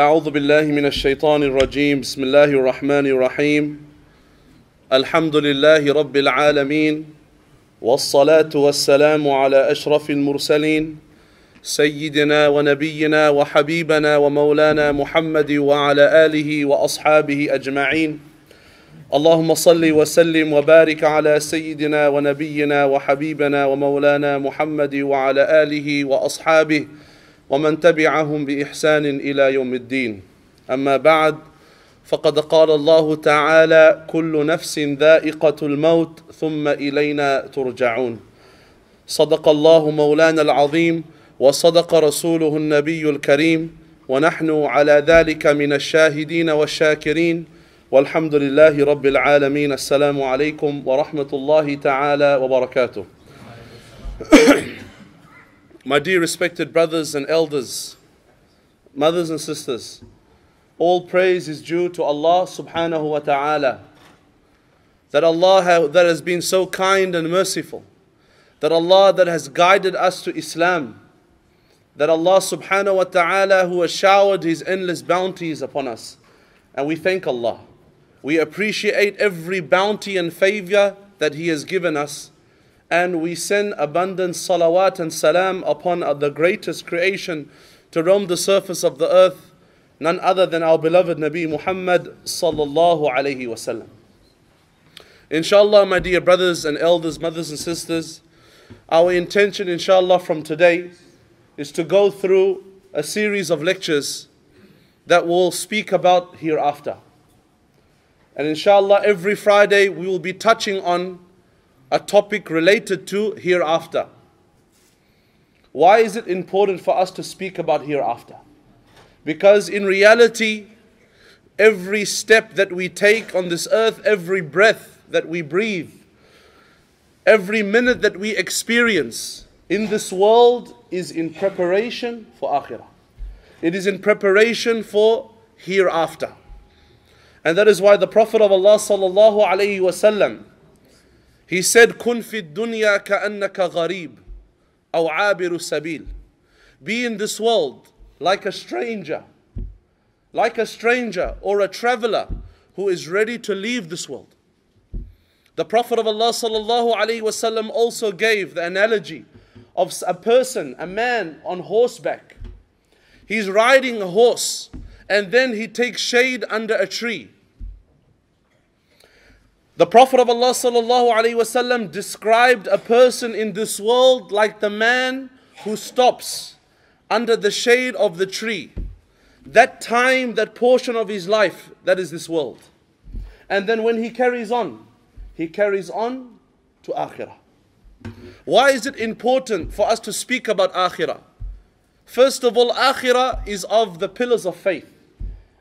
أعوذ بالله من الشيطان الرجيم بسم الله الرحمن الرحيم الحمد لله رب العالمين والصلاة والسلام على أشرف المرسلين سيدنا ونبينا وحبيبنا ومولانا محمد وعلى آله وأصحابه أجمعين اللهم صل وسلم وبارك على سيدنا ونبينا وحبيبنا ومولانا محمد وعلى آله وأصحابه أجمعين ومن تبعهم باحسان الى يوم الدين اما بعد فقد قال الله تعالى كل نفس ذائقه الموت ثم الينا ترجعون صدق الله مولانا العظيم وصدق رسوله النبي الكريم ونحن على ذلك من الشاهدين والشاكرين والحمد لله رب العالمين السلام عليكم ورحمه الله تعالى وبركاته my dear respected brothers and elders, mothers and sisters, all praise is due to Allah subhanahu wa ta'ala. That Allah ha that has been so kind and merciful, that Allah that has guided us to Islam, that Allah subhanahu wa ta'ala who has showered His endless bounties upon us. And we thank Allah. We appreciate every bounty and favor that He has given us and we send abundant salawat and salam upon the greatest creation to roam the surface of the earth, none other than our beloved Nabi Muhammad sallallahu alayhi wasallam. Inshallah, my dear brothers and elders, mothers and sisters, our intention, inshallah, from today is to go through a series of lectures that we'll speak about hereafter. And inshallah, every Friday we will be touching on a topic related to hereafter. Why is it important for us to speak about hereafter? Because in reality, every step that we take on this earth, every breath that we breathe, every minute that we experience in this world is in preparation for akhirah. It is in preparation for hereafter. And that is why the Prophet of Allah sallallahu alayhi wasallam he said, Kun fid dunya ka'annaka gharib, aw abiru sabil. Be in this world like a stranger, like a stranger or a traveler who is ready to leave this world. The Prophet of Allah sallallahu alaihi wasallam also gave the analogy of a person, a man on horseback. He's riding a horse and then he takes shade under a tree. The Prophet of Allah وسلم, described a person in this world like the man who stops under the shade of the tree. That time, that portion of his life, that is this world. And then when he carries on, he carries on to Akhirah. Why is it important for us to speak about Akhirah? First of all, Akhirah is of the pillars of faith.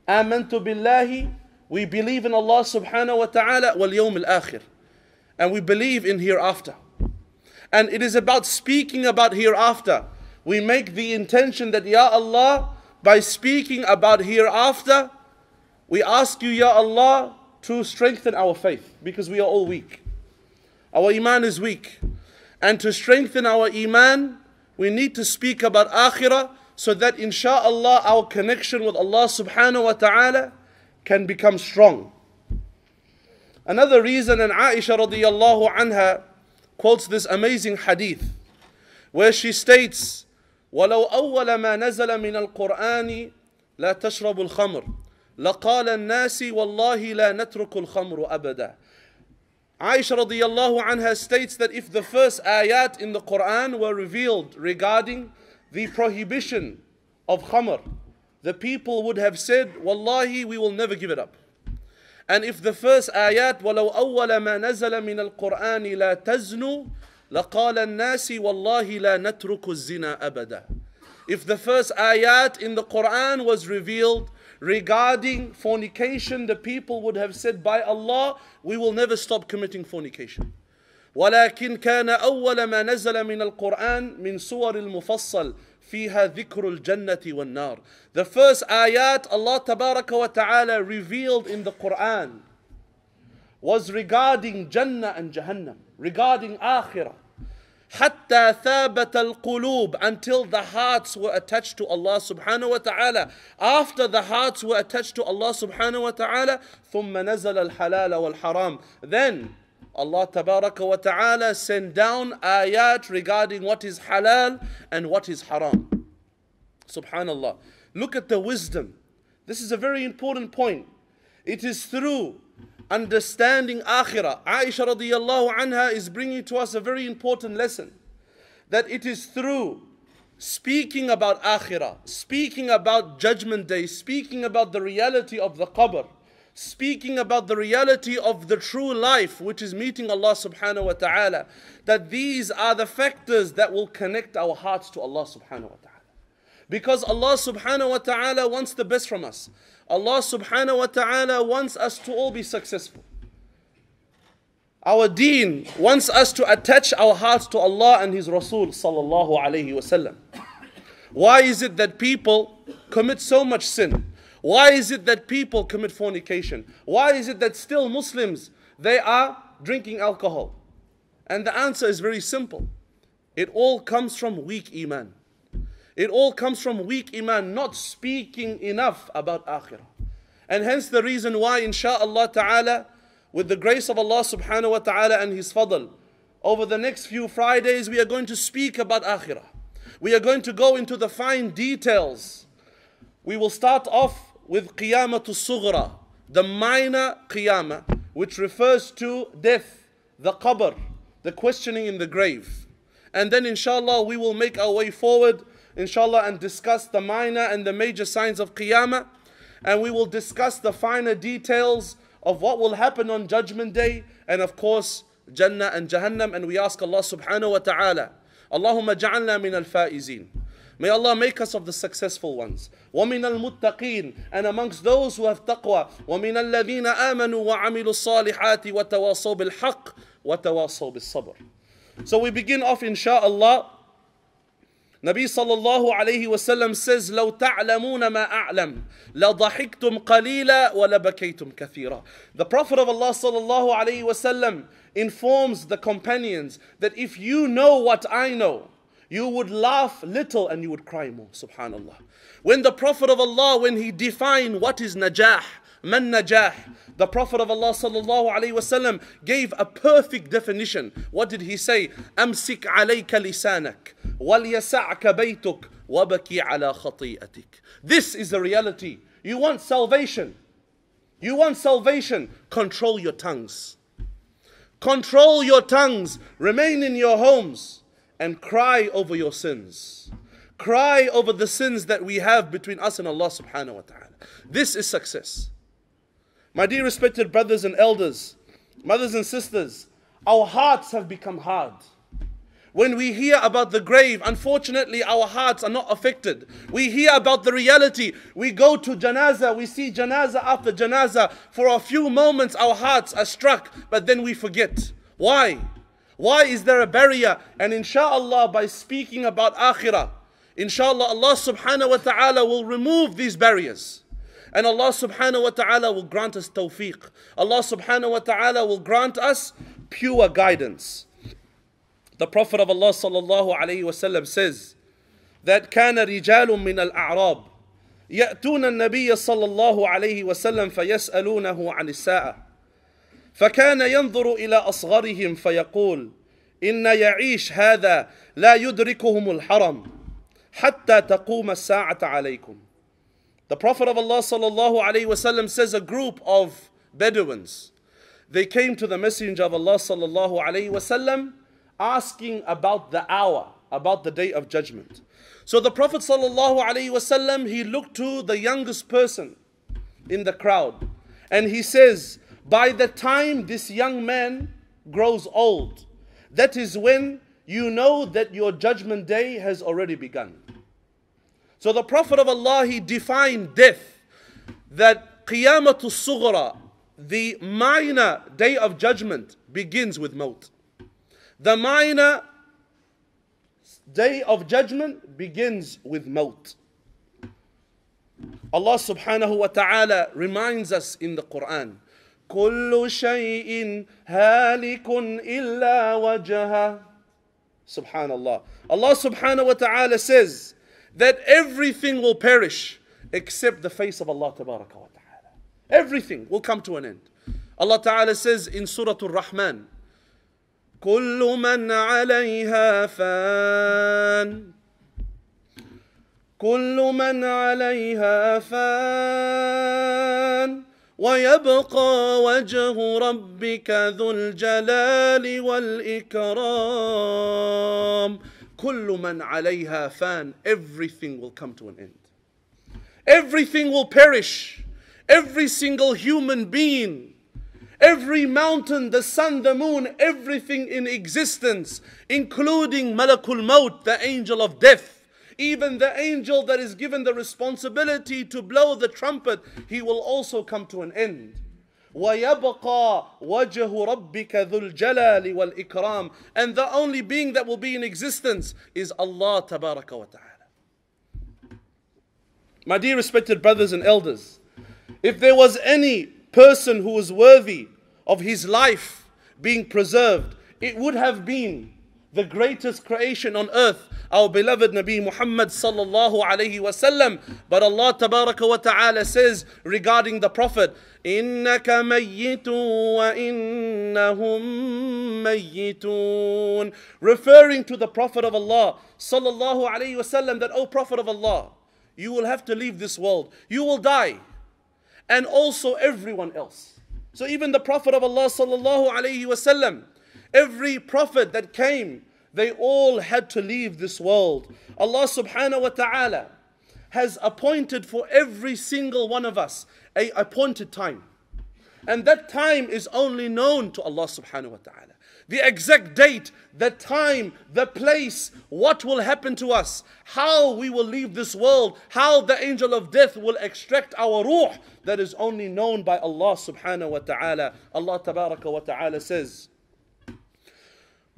Amantu billahi we believe in Allah subhanahu wa ta'ala wal yawm al akhir. And we believe in hereafter. And it is about speaking about hereafter. We make the intention that, Ya Allah, by speaking about hereafter, we ask you, Ya Allah, to strengthen our faith because we are all weak. Our iman is weak. And to strengthen our iman, we need to speak about akhirah so that, inshaAllah, our connection with Allah subhanahu wa ta'ala can become strong. Another reason, and Aisha radiallahu anha quotes this amazing hadith where she states, ولو أول ما نزل من القرآن لا تشرب الخمر لقال الناس والله لا نترك الخمر أبدا Aisha radiallahu anha states that if the first ayat in the Quran were revealed regarding the prohibition of khamr, the people would have said, Wallahi, we will never give it up. And if the first ayat, وَلَوْ أَوَّلَ مَا نَزَلَ مِنَ الْقُرْآنِ لَا تَزْنُوا لَقَالَ النَّاسِ وَاللَّهِ لَا نَتْرُكُ الزِّنَا أَبَدًا If the first ayat in the Quran was revealed regarding fornication, the people would have said, by Allah, we will never stop committing fornication. ولكن كان أول ما نزل من القرآن من سور المفصل فيها ذكر الجنة والنار. The first ayat Allah تبارك وتعالى revealed in the Quran was regarding Jannah and Jahannam, regarding Akhirah. حتى ثابت القلوب until the hearts were attached to Allah subhanahu wa ta'ala after the hearts were attached to Allah subhanahu wa ta'ala ثم نزل الحلال والحرام then Allah Tabaraka wa Ta'ala sent down ayat regarding what is halal and what is haram. Subhanallah. Look at the wisdom. This is a very important point. It is through understanding akhirah. Aisha radiallahu anha is bringing to us a very important lesson that it is through speaking about akhirah, speaking about judgment day, speaking about the reality of the qabr speaking about the reality of the true life, which is meeting Allah subhanahu wa ta'ala, that these are the factors that will connect our hearts to Allah subhanahu wa ta'ala. Because Allah subhanahu wa ta'ala wants the best from us. Allah subhanahu wa ta'ala wants us to all be successful. Our deen wants us to attach our hearts to Allah and His Rasul sallallahu alayhi wa Why is it that people commit so much sin? Why is it that people commit fornication? Why is it that still Muslims, they are drinking alcohol? And the answer is very simple. It all comes from weak iman. It all comes from weak iman, not speaking enough about akhirah. And hence the reason why, insha'Allah ta'ala, with the grace of Allah subhanahu wa ta'ala and His fadl, over the next few Fridays, we are going to speak about akhirah. We are going to go into the fine details. We will start off with to sughra, the minor qiyamah, which refers to death, the qabr, the questioning in the grave. And then inshallah we will make our way forward, inshallah, and discuss the minor and the major signs of qiyamah. And we will discuss the finer details of what will happen on judgment day and of course Jannah and Jahannam and we ask Allah subhanahu wa ta'ala Allahumma ja'alna min al-faizin May Allah make us of the successful ones. وَمِنَ الْمُتَّقِينَ And amongst those who have taqwa. وَمِنَ الَّذِينَ آمَنُوا وَعَمِلُوا الصَّالِحَاتِ وَتَوَاصَوْا بِالْحَقِّ وَتَوَاصَوْا بِالصَّبْرِ So we begin off insha'Allah. Nabi sallallahu alayhi wasallam says, لو تعلمون ما أعلم لضحكتم قليلا ولبكيتم كثيرا. The Prophet of Allah sallallahu alayhi wasallam informs the companions that if you know what I know, you would laugh little and you would cry more. Subhanallah. When the Prophet of Allah, when he defined what is najah, man najah, the Prophet of Allah sallallahu alaihi wasallam gave a perfect definition. What did he say? Amsik alayka lisanak, wal yasa'ka baytuk, wabaki ala khati'atik. This is the reality. You want salvation. You want salvation. Control your tongues. Control your tongues. Remain in your homes and cry over your sins. Cry over the sins that we have between us and Allah subhanahu wa ta'ala. This is success. My dear respected brothers and elders, mothers and sisters, our hearts have become hard. When we hear about the grave, unfortunately, our hearts are not affected. We hear about the reality. We go to janaza, we see janaza after janaza. For a few moments, our hearts are struck, but then we forget. Why? Why is there a barrier? And inshallah, by speaking about akhirah, inshallah, Allah subhanahu wa ta'ala will remove these barriers. And Allah subhanahu wa ta'ala will grant us tawfiq. Allah subhanahu wa ta'ala will grant us pure guidance. The Prophet of Allah sallallahu alayhi wasallam says that كان رجال من الأعراب يأتون النبي صلى الله عليه وسلم فيسألونه عن الساعة فكان ينظر الى اصغرهم فيقول ان يعيش هذا لا يدركهم الحرم حتى تقوم الساعه عليكم the prophet of allah sallallahu alaihi wasallam says a group of bedouins they came to the messenger of allah sallallahu alaihi wasallam asking about the hour about the day of judgment so the prophet sallallahu alaihi wasallam he looked to the youngest person in the crowd and he says by the time this young man grows old, that is when you know that your judgment day has already begun. So the Prophet of Allah, he defined death that Qiyamatul Sughra, the minor day of judgment, begins with maut. The minor day of judgment begins with maut. Allah subhanahu wa ta'ala reminds us in the Quran كل شيء هالك إلا وجهه Subhanallah. Allah subhanahu wa ta'ala says that everything will perish except the face of Allah تبارك وتعالى ta'ala. Everything will come to an end. Allah ta'ala says in Surah Ar-Rahman, كل من عليها فان كل من عليها فان ويبقى وجه ربك ذو الجلال والإكرام كل من عليها فان everything will come to an end everything will perish every single human being every mountain the sun the moon everything in existence including malakul maut the angel of death even the angel that is given the responsibility to blow the trumpet, he will also come to an end. and the only being that will be in existence is Allah تبارك my dear respected brothers and elders if there was any person who was worthy of his life being preserved it would have been the greatest creation on earth our beloved Nabi Muhammad sallallahu alayhi wasallam. But Allah tabaraka wa ta'ala says regarding the Prophet, إِنَّكَ مَيِّتٌ وَإِنَّهُمْ مَيِّتُونَ Referring to the Prophet of Allah sallallahu alayhi wasallam that, O oh, Prophet of Allah, you will have to leave this world. You will die. And also everyone else. So even the Prophet of Allah sallallahu alayhi wasallam, every prophet that came they all had to leave this world. Allah subhanahu wa ta'ala has appointed for every single one of us a appointed time. And that time is only known to Allah subhanahu wa ta'ala. The exact date, the time, the place, what will happen to us, how we will leave this world, how the angel of death will extract our ruh, that is only known by Allah subhanahu wa ta'ala. Allah tabaraka wa ta'ala says,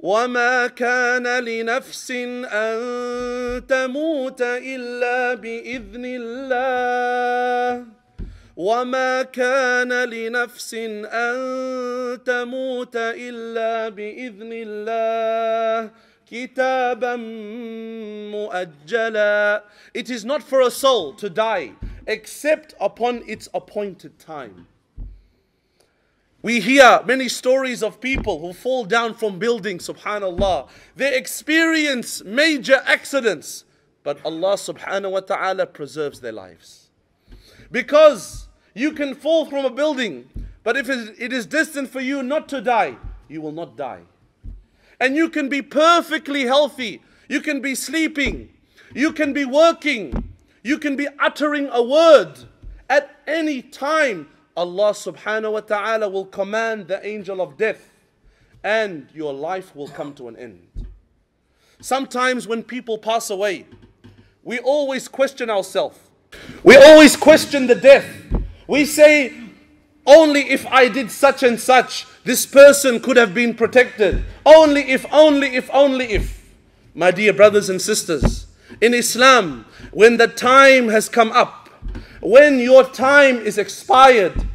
وما كان لنفس أن تموت إلا بإذن الله وما كان لنفس أن تموت إلا بإذن الله كتابا مؤجلا It is not for a soul to die except upon its appointed time We hear many stories of people who fall down from buildings, subhanAllah. They experience major accidents, but Allah subhanahu wa ta'ala preserves their lives. Because you can fall from a building, but if it is distant for you not to die, you will not die. And you can be perfectly healthy, you can be sleeping, you can be working, you can be uttering a word at any time Allah subhanahu wa ta'ala will command the angel of death and your life will come to an end. Sometimes when people pass away, we always question ourselves. We always question the death. We say, only if I did such and such, this person could have been protected. Only if, only if, only if. My dear brothers and sisters, in Islam, when the time has come up, when your time is expired,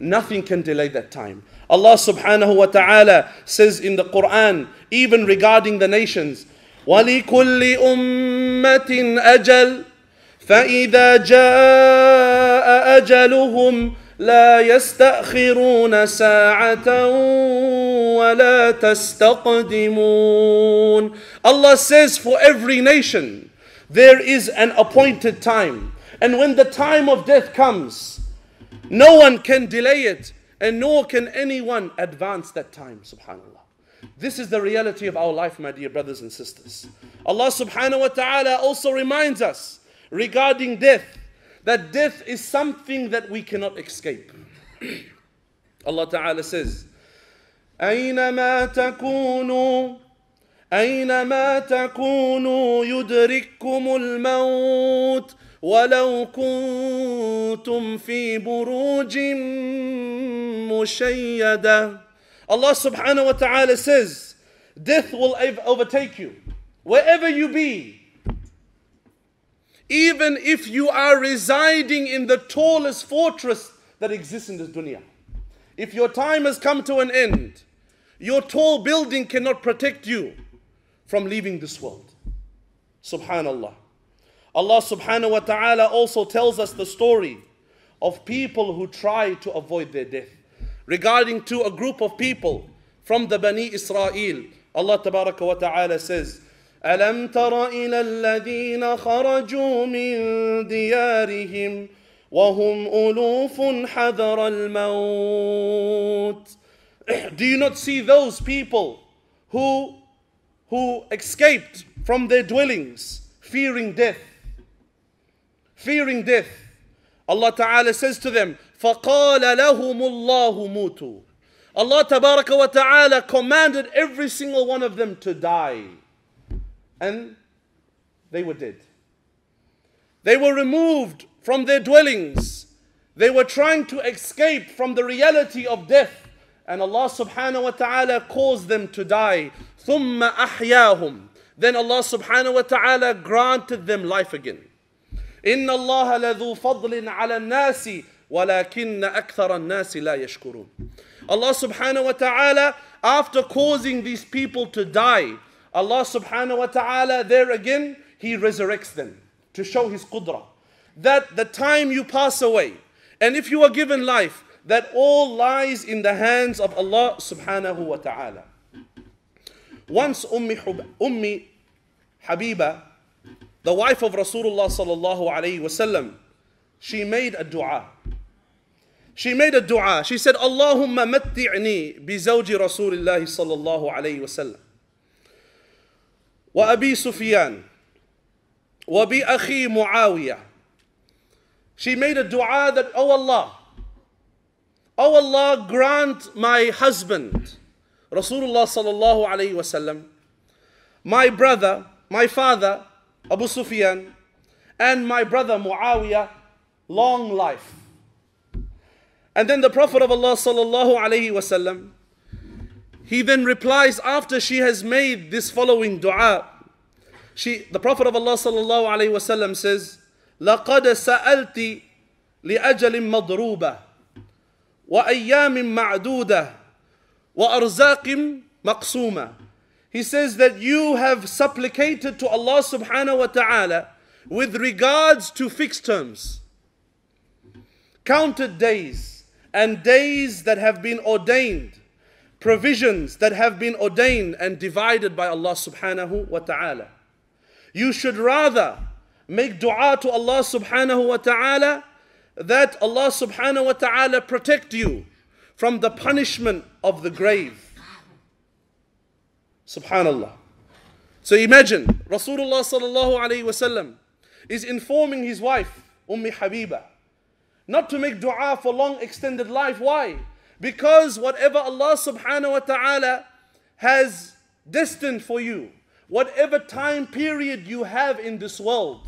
nothing can delay that time. Allah subhanahu wa ta'ala says in the Quran, even regarding the nations, وَلِكُلِّ أُمَّةٍ أَجَلٍ فَإِذَا جَاءَ أَجَلُهُمْ لا يستأخرون ساعة ولا تستقدمون Allah says for every nation there is an appointed time and when the time of death comes, no one can delay it, and nor can anyone advance that time, subhanAllah. This is the reality of our life, my dear brothers and sisters. Allah subhanahu wa ta'ala also reminds us regarding death that death is something that we cannot escape. Allah ta'ala says, أينما تكونوا أينما تكونوا يدرككم الموت ولو كنتم في بروج مشيدة Allah subhanahu wa ta'ala says, Death will overtake you, wherever you be. Even if you are residing in the tallest fortress that exists in this dunya. If your time has come to an end, your tall building cannot protect you from leaving this world. Subhanallah. Allah subhanahu wa ta'ala also tells us the story of people who try to avoid their death. Regarding to a group of people from the Bani Israel, Allah tabaraka wa ta'ala says, ألم تر إلى الذين خرجوا من ديارهم وهم ألوف حذر الموت Do you not see those people who, who escaped from their dwellings fearing death fearing death. Allah Ta'ala says to them, فَقَالَ لَهُمُ اللَّهُ مُوْتُ." Allah Tabaraka wa Ta'ala commanded every single one of them to die. And they were dead. They were removed from their dwellings. They were trying to escape from the reality of death. And Allah subhanahu wa ta'ala caused them to die. ثُمَّ أَحْيَاهُمْ Then Allah subhanahu wa ta'ala granted them life again. إن الله لذو فضل على الناس ولكن أكثر الناس لا يشكرون Allah subhanahu wa ta'ala after causing these people to die Allah subhanahu wa ta'ala there again he resurrects them to show his qudra that the time you pass away and if you are given life that all lies in the hands of Allah subhanahu wa ta'ala once Ummi, Ummi Habiba the wife of Rasulullah sallallahu alayhi wasallam, she made a dua. She made a dua. She said, Allahumma matti'ni bi zawji Rasulullah sallallahu alayhi wasallam. Wa abi Sufyan. Wa bi akhi Muawiyah. She made a dua that, Oh Allah, Oh Allah, grant my husband, Rasulullah sallallahu alayhi wasallam, my brother, my father, Abu Sufyan, and my brother Muawiyah long life. And then the Prophet of Allah sallallahu alaihi wasallam, he then replies after she has made this following dua. She, the Prophet of Allah sallallahu alaihi wasallam says, لقد سألت لأجل مضروبة وأيام معدودة وأرزاق مقسومة he says that you have supplicated to Allah subhanahu wa ta'ala with regards to fixed terms, counted days, and days that have been ordained, provisions that have been ordained and divided by Allah subhanahu wa ta'ala. You should rather make dua to Allah subhanahu wa ta'ala that Allah subhanahu wa ta'ala protect you from the punishment of the grave Subhanallah. So imagine Rasulullah sallallahu alayhi wasallam is informing his wife, Ummi Habiba, not to make dua for long extended life. Why? Because whatever Allah subhanahu wa ta'ala has destined for you, whatever time period you have in this world,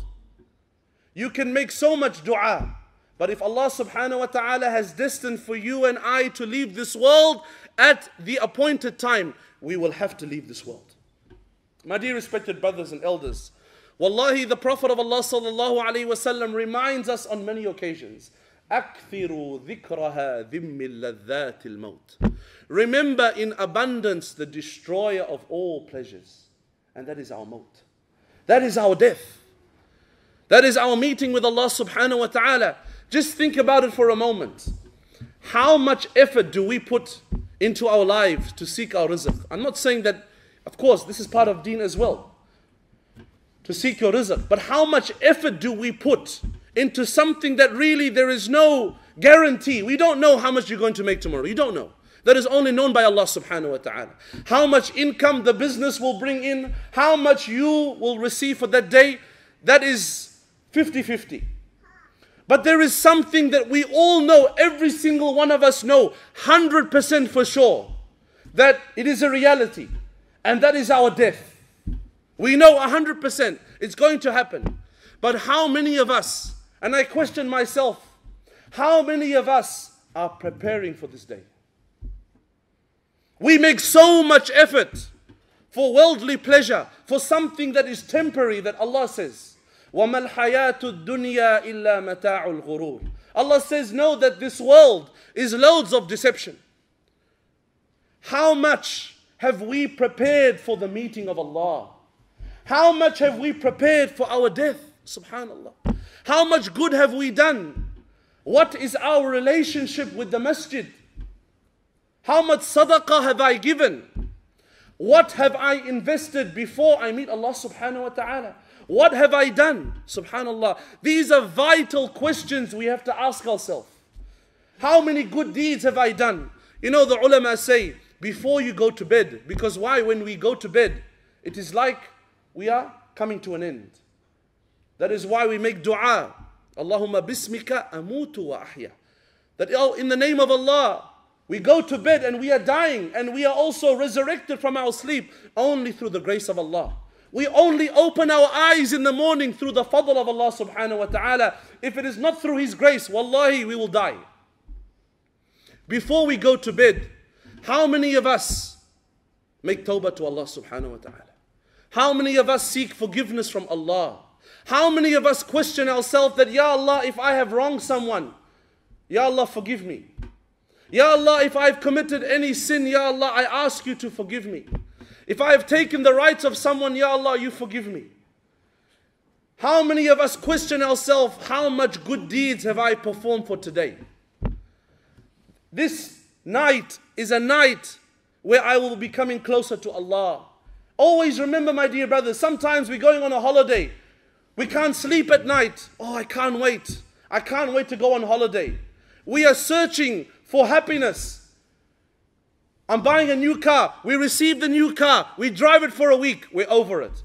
you can make so much dua. But if Allah subhanahu wa ta'ala has destined for you and I to leave this world at the appointed time, we will have to leave this world. My dear respected brothers and elders, wallahi, the Prophet of Allah sallallahu alayhi wasallam reminds us on many occasions. أكثروا ذكرها ذم اللذات الموت. Remember in abundance the destroyer of all pleasures. And that is our maut. That is our death. That is our meeting with Allah subhanahu wa ta'ala. Just think about it for a moment. How much effort do we put into our lives to seek our rizq? I'm not saying that, of course, this is part of deen as well, to seek your rizq. But how much effort do we put into something that really there is no guarantee? We don't know how much you're going to make tomorrow. You don't know. That is only known by Allah subhanahu wa ta'ala. How much income the business will bring in, how much you will receive for that day, that is 50 50. But there is something that we all know, every single one of us know, 100% for sure, that it is a reality. And that is our death. We know 100% it's going to happen. But how many of us, and I question myself, how many of us are preparing for this day? We make so much effort for worldly pleasure, for something that is temporary, that Allah says. الدُّنْيَا إِلَّا مَتَاعُ الْغُرُورِ Allah says, know that this world is loads of deception. How much have we prepared for the meeting of Allah? How much have we prepared for our death? Subhanallah. How much good have we done? What is our relationship with the masjid? How much sadaqah have I given? What have I invested before I meet Allah subhanahu wa ta'ala? What have I done? Subhanallah. These are vital questions we have to ask ourselves. How many good deeds have I done? You know, the ulama say, before you go to bed, because why? When we go to bed, it is like we are coming to an end. That is why we make dua. Allahumma bismika amutu wa ahya. That oh, in the name of Allah, we go to bed and we are dying and we are also resurrected from our sleep only through the grace of Allah. We only open our eyes in the morning through the fadl of Allah subhanahu wa ta'ala. If it is not through His grace, wallahi, we will die. Before we go to bed, how many of us make tawbah to Allah subhanahu wa ta'ala? How many of us seek forgiveness from Allah? How many of us question ourselves that, Ya Allah, if I have wronged someone, Ya Allah, forgive me. Ya Allah, if I've committed any sin, Ya Allah, I ask you to forgive me. If I have taken the rights of someone, Ya Allah, you forgive me. How many of us question ourselves, how much good deeds have I performed for today? This night is a night where I will be coming closer to Allah. Always remember, my dear brothers, sometimes we're going on a holiday. We can't sleep at night. Oh, I can't wait. I can't wait to go on holiday. We are searching for happiness. I'm buying a new car. We receive the new car. We drive it for a week. We're over it.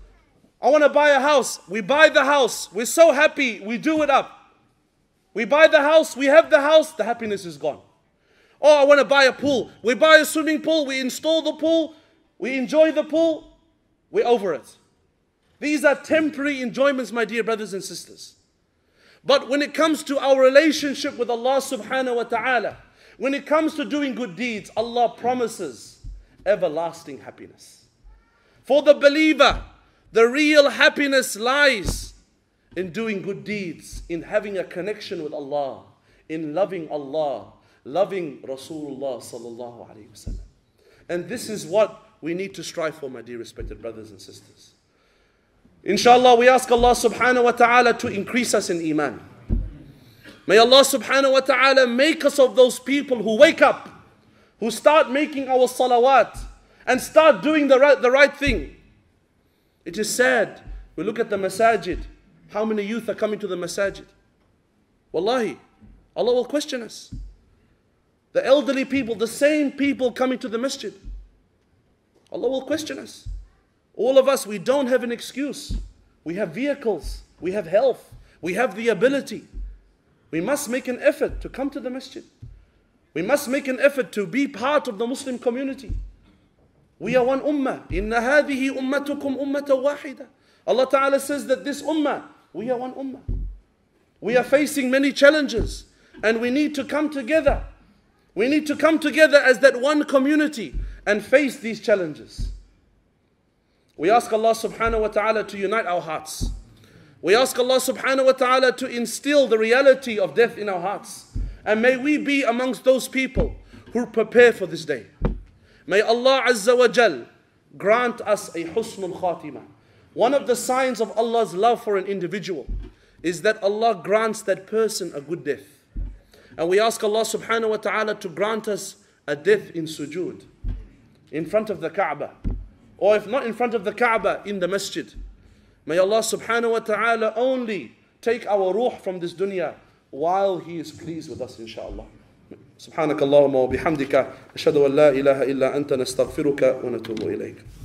I want to buy a house. We buy the house. We're so happy. We do it up. We buy the house. We have the house. The happiness is gone. Oh, I want to buy a pool. We buy a swimming pool. We install the pool. We enjoy the pool. We're over it. These are temporary enjoyments, my dear brothers and sisters. But when it comes to our relationship with Allah subhanahu wa ta'ala, when it comes to doing good deeds, Allah promises everlasting happiness. For the believer, the real happiness lies in doing good deeds, in having a connection with Allah, in loving Allah, loving Rasulullah sallallahu alaihi wasallam. And this is what we need to strive for, my dear respected brothers and sisters. Inshallah, we ask Allah subhanahu wa ta'ala to increase us in iman. May Allah subhanahu wa ta'ala make us of those people who wake up, who start making our salawat and start doing the right, the right thing. It is sad. We look at the masajid. How many youth are coming to the masajid? Wallahi, Allah will question us. The elderly people, the same people coming to the masjid. Allah will question us. All of us, we don't have an excuse. We have vehicles, we have health, we have the ability. We must make an effort to come to the masjid. We must make an effort to be part of the Muslim community. We are one ummah. إِنَّ هَذِهِ أُمَّتُكُمْ أُمَّةً وَاحِدَةً Allah Ta'ala says that this ummah, we are one ummah. We are facing many challenges and we need to come together. We need to come together as that one community and face these challenges. We ask Allah subhanahu wa ta'ala to unite our hearts. We ask Allah subhanahu wa ta'ala to instill the reality of death in our hearts. And may we be amongst those people who prepare for this day. May Allah Azza wa Jal grant us a husnul khatima. One of the signs of Allah's love for an individual is that Allah grants that person a good death. And we ask Allah subhanahu wa ta'ala to grant us a death in sujood, in front of the Kaaba. Or if not in front of the Kaaba, in the masjid. May Allah subhanahu wa ta'ala only take our ruh from this dunya while He is pleased with us, inshaAllah. سبحانك اللهم وبحمدك أشهد أن لا إله إلا أنت نستغفرك ونتوب إليك